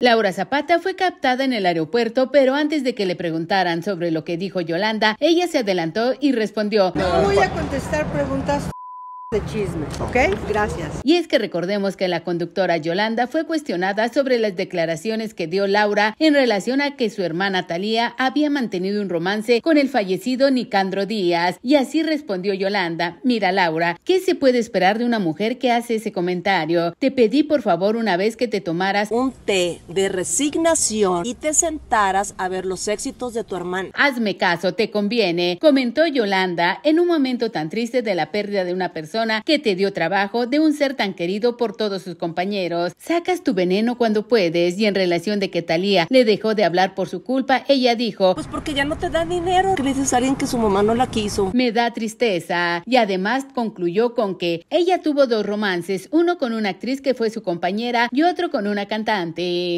Laura Zapata fue captada en el aeropuerto, pero antes de que le preguntaran sobre lo que dijo Yolanda, ella se adelantó y respondió. No voy a contestar preguntas de chisme, ¿ok? Gracias. Y es que recordemos que la conductora Yolanda fue cuestionada sobre las declaraciones que dio Laura en relación a que su hermana Talía había mantenido un romance con el fallecido Nicandro Díaz. Y así respondió Yolanda, mira Laura, ¿qué se puede esperar de una mujer que hace ese comentario? Te pedí por favor una vez que te tomaras un té de resignación y te sentaras a ver los éxitos de tu hermana. Hazme caso, te conviene, comentó Yolanda en un momento tan triste de la pérdida de una persona que te dio trabajo, de un ser tan querido por todos sus compañeros. Sacas tu veneno cuando puedes y en relación de que Talía le dejó de hablar por su culpa, ella dijo, pues porque ya no te da dinero, que alguien que su mamá no la quiso. Me da tristeza y además concluyó con que ella tuvo dos romances, uno con una actriz que fue su compañera y otro con una cantante.